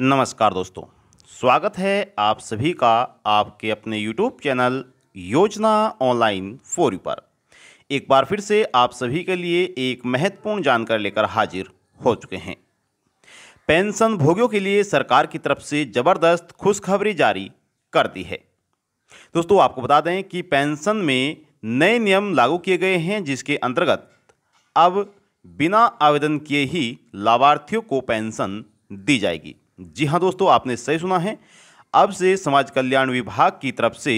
नमस्कार दोस्तों स्वागत है आप सभी का आपके अपने यूट्यूब चैनल योजना ऑनलाइन फोरी पर एक बार फिर से आप सभी के लिए एक महत्वपूर्ण जानकारी लेकर हाजिर हो चुके हैं पेंशन भोगियों के लिए सरकार की तरफ से ज़बरदस्त खुशखबरी जारी कर दी है दोस्तों आपको बता दें कि पेंशन में नए नियम लागू किए गए हैं जिसके अंतर्गत अब बिना आवेदन किए ही लाभार्थियों को पेंशन दी जाएगी जी हाँ दोस्तों आपने सही सुना है अब से समाज कल्याण विभाग की तरफ से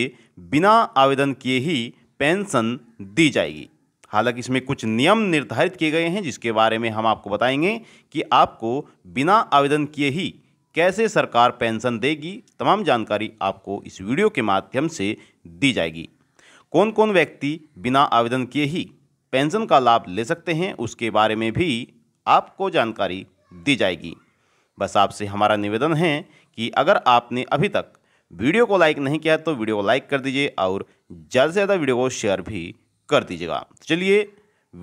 बिना आवेदन किए ही पेंशन दी जाएगी हालांकि इसमें कुछ नियम निर्धारित किए गए हैं जिसके बारे में हम आपको बताएंगे कि आपको बिना आवेदन किए ही कैसे सरकार पेंशन देगी तमाम जानकारी आपको इस वीडियो के माध्यम से दी जाएगी कौन कौन व्यक्ति बिना आवेदन किए ही पेंशन का लाभ ले सकते हैं उसके बारे में भी आपको जानकारी दी जाएगी बस आपसे हमारा निवेदन है कि अगर आपने अभी तक वीडियो को लाइक नहीं किया तो वीडियो को लाइक कर दीजिए और ज़्यादा से ज़्यादा वीडियो को शेयर भी कर दीजिएगा तो चलिए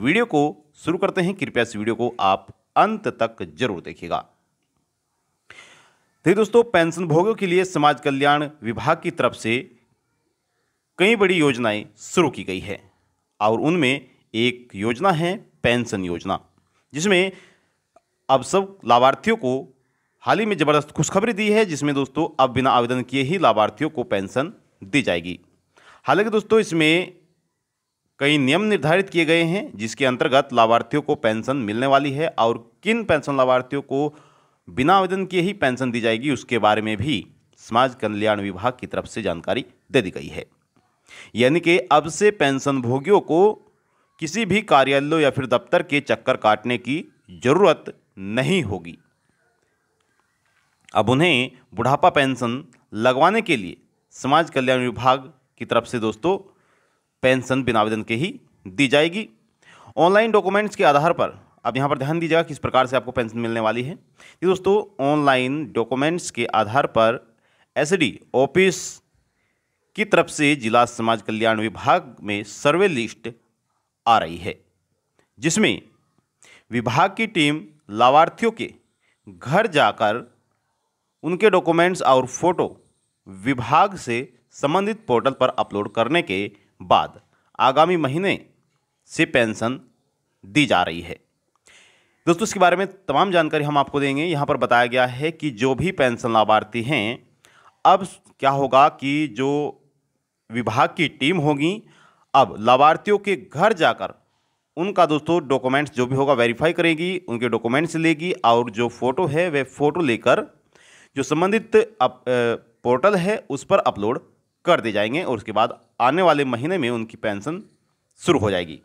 वीडियो को शुरू करते हैं कृपया इस वीडियो को आप अंत तक जरूर देखिएगा देखिए तो दोस्तों पेंशन भोगियों के लिए समाज कल्याण विभाग की तरफ से कई बड़ी योजनाएं शुरू की गई है और उनमें एक योजना है पेंशन योजना जिसमें अब सब लाभार्थियों को हाल ही में ज़बरदस्त खुशखबरी दी है जिसमें दोस्तों अब बिना आवेदन किए ही लाभार्थियों को पेंशन दी जाएगी हालांकि दोस्तों इसमें कई नियम निर्धारित किए गए हैं जिसके अंतर्गत लाभार्थियों को पेंशन मिलने वाली है और किन पेंशन लाभार्थियों को बिना आवेदन किए ही पेंशन दी जाएगी उसके बारे में भी समाज कल्याण विभाग की तरफ से जानकारी दे दी गई है यानी कि अब से पेंशन भोगियों को किसी भी कार्यालयों या फिर दफ्तर के चक्कर काटने की जरूरत नहीं होगी अब उन्हें बुढ़ापा पेंशन लगवाने के लिए समाज कल्याण विभाग की तरफ से दोस्तों पेंशन बिना आवेदन के ही दी जाएगी ऑनलाइन डॉक्यूमेंट्स के आधार पर अब यहाँ पर ध्यान दीजिएगा किस प्रकार से आपको पेंशन मिलने वाली है ये दोस्तों ऑनलाइन डॉक्यूमेंट्स के आधार पर एस e ऑफिस की तरफ से जिला समाज कल्याण विभाग में सर्वे लिस्ट आ रही है जिसमें विभाग की टीम लाभार्थियों के घर जाकर उनके डॉक्यूमेंट्स और फोटो विभाग से संबंधित पोर्टल पर अपलोड करने के बाद आगामी महीने से पेंशन दी जा रही है दोस्तों इसके बारे में तमाम जानकारी हम आपको देंगे यहाँ पर बताया गया है कि जो भी पेंशन लाभार्थी हैं अब क्या होगा कि जो विभाग की टीम होगी अब लाभार्थियों के घर जाकर उनका दोस्तों डॉक्यूमेंट्स जो भी होगा वेरीफाई करेगी उनके डॉक्यूमेंट्स लेगी और जो फ़ोटो है वह फ़ोटो लेकर जो संबंधित अप, पोर्टल है उस पर अपलोड कर दिए जाएंगे और उसके बाद आने वाले महीने में उनकी पेंशन शुरू हो जाएगी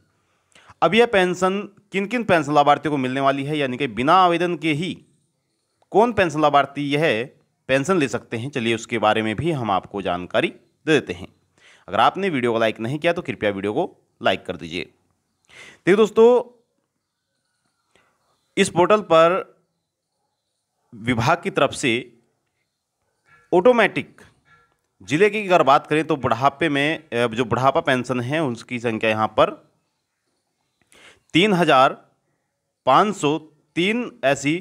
अब यह पेंशन किन किन पेंशन लाभार्थियों को मिलने वाली है यानी कि बिना आवेदन के ही कौन पेंशन लाभार्थी यह पेंशन ले सकते हैं चलिए उसके बारे में भी हम आपको जानकारी दे देते हैं अगर आपने वीडियो को लाइक नहीं किया तो कृपया वीडियो को लाइक कर दीजिए देखिए दोस्तों इस पोर्टल पर विभाग की तरफ से ऑटोमेटिक जिले की अगर बात करें तो बुढ़ापे में जो बुढ़ापा पेंशन है उसकी संख्या यहाँ पर तीन हज़ार पाँच सौ तीन ऐसी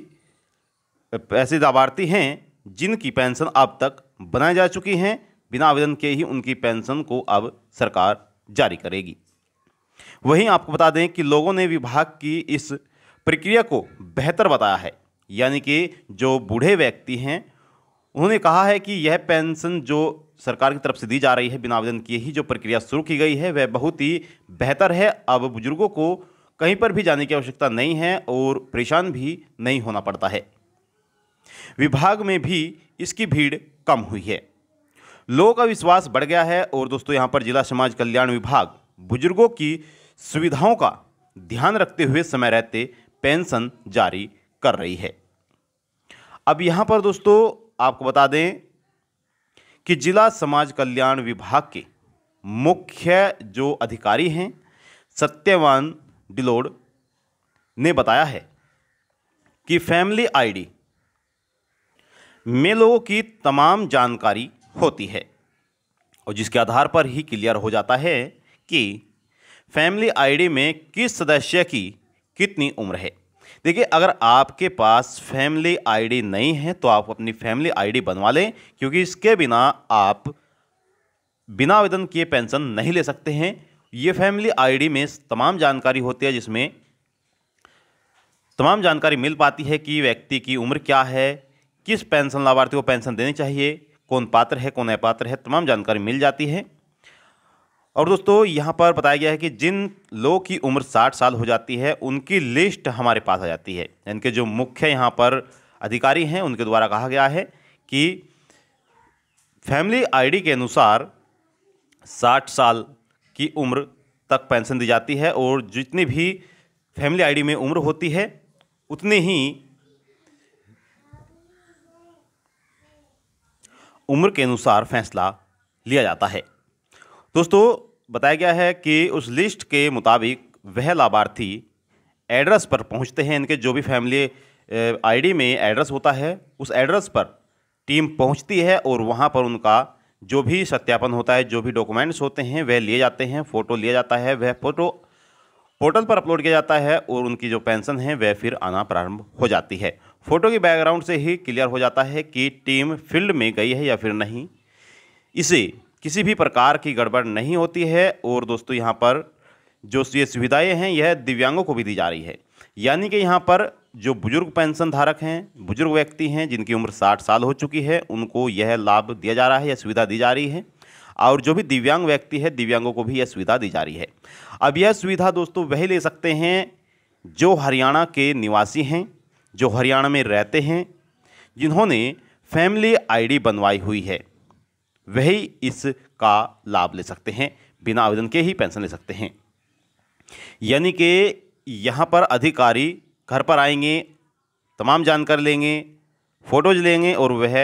ऐसे लाभार्थी हैं जिनकी पेंशन अब तक बनाई जा चुकी हैं बिना आवेदन के ही उनकी पेंशन को अब सरकार जारी करेगी वहीं आपको बता दें कि लोगों ने विभाग की इस प्रक्रिया को बेहतर बताया है यानी कि जो बूढ़े व्यक्ति हैं उन्होंने कहा है कि यह पेंशन जो सरकार की तरफ से दी जा रही है बिना आवेदन किए ही जो प्रक्रिया शुरू की गई है वह बहुत ही बेहतर है अब बुजुर्गों को कहीं पर भी जाने की आवश्यकता नहीं है और परेशान भी नहीं होना पड़ता है विभाग में भी इसकी भीड़ कम हुई है लोगों का विश्वास बढ़ गया है और दोस्तों यहाँ पर जिला समाज कल्याण विभाग बुजुर्गों की सुविधाओं का ध्यान रखते हुए समय रहते पेंशन जारी कर रही है अब यहाँ पर दोस्तों आपको बता दें कि जिला समाज कल्याण विभाग के मुख्य जो अधिकारी हैं सत्यवान डिलोड ने बताया है कि फैमिली आईडी में लोगों की तमाम जानकारी होती है और जिसके आधार पर ही क्लियर हो जाता है कि फैमिली आईडी में किस सदस्य की कितनी उम्र है देखिए अगर आपके पास फैमिली आईडी नहीं है तो आप अपनी फैमिली आईडी बनवा लें क्योंकि इसके बिना आप बिना आवेदन किए पेंशन नहीं ले सकते हैं ये फैमिली आईडी में तमाम जानकारी होती है जिसमें तमाम जानकारी मिल पाती है कि व्यक्ति की उम्र क्या है किस पेंशन लाभार्थी को पेंशन देनी चाहिए कौन पात्र है कौन अपात्र है तमाम जानकारी मिल जाती है और दोस्तों यहाँ पर बताया गया है कि जिन लोगों की उम्र 60 साल हो जाती है उनकी लिस्ट हमारे पास आ जाती है इनके जो मुख्य यहाँ पर अधिकारी हैं उनके द्वारा कहा गया है कि फैमिली आईडी के अनुसार 60 साल की उम्र तक पेंशन दी जाती है और जितनी भी फैमिली आईडी में उम्र होती है उतनी ही उम्र के अनुसार फैसला लिया जाता है दोस्तों बताया गया है कि उस लिस्ट के मुताबिक वह लाभार्थी एड्रेस पर पहुंचते हैं इनके जो भी फैमिली आईडी में एड्रेस होता है उस एड्रेस पर टीम पहुंचती है और वहां पर उनका जो भी सत्यापन होता है जो भी डॉक्यूमेंट्स होते हैं वह लिए जाते हैं फ़ोटो लिया जाता है वह फ़ोटो पोर्टल पर अपलोड किया जाता है और उनकी जो पेंशन है वह फिर आना प्रारंभ हो जाती है फ़ोटो की बैकग्राउंड से ही क्लियर हो जाता है कि टीम फील्ड में गई है या फिर नहीं इसे किसी भी प्रकार की गड़बड़ नहीं होती है और दोस्तों यहाँ पर जो ये सुविधाएँ हैं यह दिव्यांगों को भी दी जा रही है यानी कि यहाँ पर जो बुजुर्ग पेंशन धारक हैं बुजुर्ग व्यक्ति हैं जिनकी उम्र साठ साल हो चुकी है उनको यह लाभ दिया जा रहा है यह सुविधा दी जा रही है और जो भी दिव्यांग व्यक्ति है दिव्यांगों को भी यह सुविधा दी जा रही है अब यह सुविधा दोस्तों वह ले सकते हैं जो हरियाणा के निवासी हैं जो हरियाणा में रहते हैं जिन्होंने फैमिली आई बनवाई हुई है वही इसका लाभ ले सकते हैं बिना आवेदन के ही पेंशन ले सकते हैं यानी कि यहाँ पर अधिकारी घर पर आएंगे तमाम जानकारी लेंगे फ़ोटोज लेंगे और वह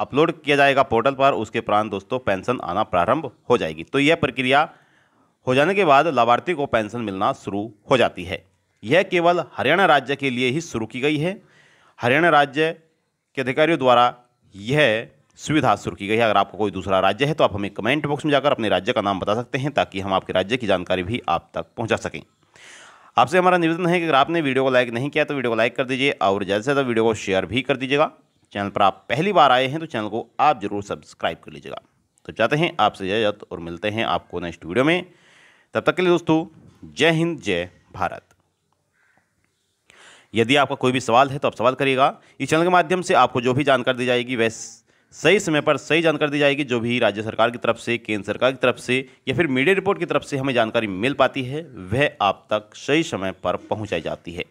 अपलोड किया जाएगा पोर्टल पर उसके उपरांत दोस्तों पेंशन आना प्रारंभ हो जाएगी तो यह प्रक्रिया हो जाने के बाद लाभार्थी को पेंशन मिलना शुरू हो जाती है यह केवल हरियाणा राज्य के लिए ही शुरू की गई है हरियाणा राज्य के अधिकारियों द्वारा यह सुविधा शुरू की गई है अगर आपको कोई दूसरा राज्य है तो आप हमें कमेंट बॉक्स में जाकर अपने राज्य का नाम बता सकते हैं ताकि हम आपके राज्य की जानकारी भी आप तक पहुंचा सकें आपसे हमारा निवेदन है कि अगर आपने वीडियो को लाइक नहीं किया तो वीडियो को लाइक कर दीजिए और ज़्यादा से ज़्यादा वीडियो को शेयर भी कर दीजिएगा चैनल पर आप पहली बार आए हैं तो चैनल को आप जरूर सब्सक्राइब कर लीजिएगा तो चाहते हैं आपसे इजाजत और मिलते हैं आपको नेक्स्ट वीडियो में तब तक के लिए दोस्तों जय हिंद जय भारत यदि आपका कोई भी सवाल है तो आप सवाल करिएगा इस चैनल के माध्यम से आपको जो भी जानकारी दी जाएगी वैसे सही समय पर सही जानकारी दी जाएगी जो भी राज्य सरकार की तरफ से केंद्र सरकार की तरफ से या फिर मीडिया रिपोर्ट की तरफ से हमें जानकारी मिल पाती है वह आप तक सही समय पर पहुँचाई जाती है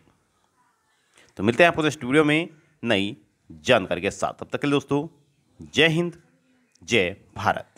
तो मिलते हैं आपको स्टूडियो में नई जानकारी के साथ अब तक के लिए दोस्तों जय हिंद जय भारत